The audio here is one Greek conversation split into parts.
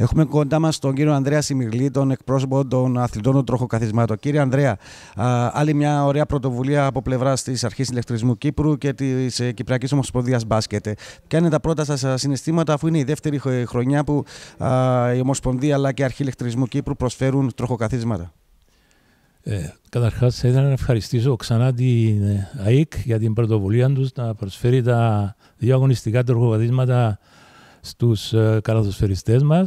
Έχουμε κοντά μας τον κύριο Ανδρέα Σιμιγλή, τον εκπρόσωπο των αθλητών των τροχοκαθισμάτων. Κύριε Ανδρέα, άλλη μια ωραία πρωτοβουλία από πλευρά της Αρχής Ελεκτρισμού Κύπρου και της ε, Κυπριακής Ομοσπονδίας Μπάσκετ. Ποια είναι τα πρώτα σας συναισθήματα, αφού είναι η δεύτερη ε, χρονιά που η Ομοσπονδία αλλά και η Αρχή Ηλεκτρισμού Κύπρου προσφέρουν τροχοκαθίσματα. Ε, Καταρχάς, θα ήθελα να ευχαριστήσω ξανά την ε, ΑΕΚ για την πρωτοβουλία τους να προσφέρει τα δύο αγωνιστικά τροχοκαθίσματα στους καλαθοσφαιριστές μας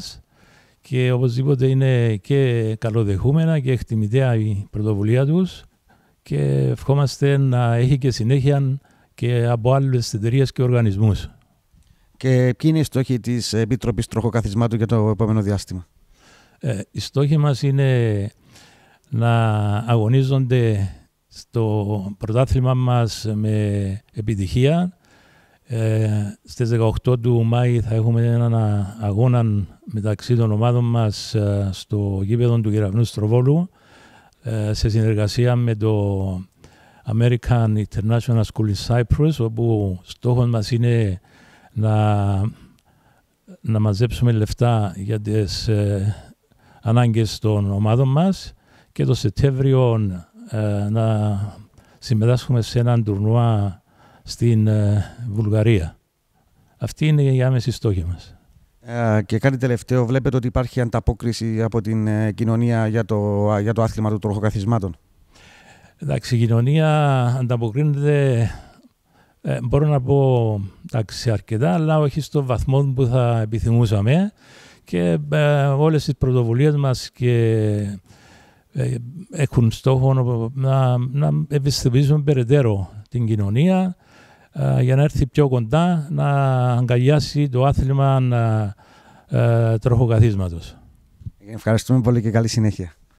και οπωσδήποτε είναι και καλοδεχούμενα και εκτιμητέα η πρωτοβουλία τους και ευχόμαστε να έχει και συνέχεια και από άλλες εταιρείες και οργανισμούς. Και ποιοι είναι οι στόχοι της Επιτροπής Τροχοκαθισμάτων για το επόμενο διάστημα. Ε, οι στόχοι μας είναι να αγωνίζονται στο πρωτάθλημα μας με επιτυχία, ε, στις 18 του Μάη θα έχουμε έναν αγώνα μεταξύ των ομάδων μας ε, στο γήπεδο του Γεραυνού Στροβόλου ε, σε συνεργασία με το American International School in Cyprus όπου στόχος μας είναι να, να μαζέψουμε λεφτά για τις ε, ανάγκες των ομάδων μας και το Σεπτέμβριο ε, να συμμετάσχουμε σε έναν τουρνουά στην ε, Βουλγαρία. Αυτή είναι η άμεση στόχη μας. Ε, και κάτι τελευταίο, βλέπετε ότι υπάρχει ανταπόκριση από την ε, κοινωνία για το, για το άθλημα των τροχοκαθισμάτων. Εντάξει, η κοινωνία ανταποκρίνεται, μπορώ να πω, εντάξει, αρκετά, αλλά όχι στο βαθμό που θα επιθυμούσαμε και ε, όλες τις πρωτοβουλίες μας και έχουν στόχο να, να περαιτέρω την κοινωνία, ε, για να έρθει πιο κοντά να αγκαλιάσει το άθλημα ε, ε, τροχοκαθίσματος. Ευχαριστούμε πολύ και καλή συνέχεια.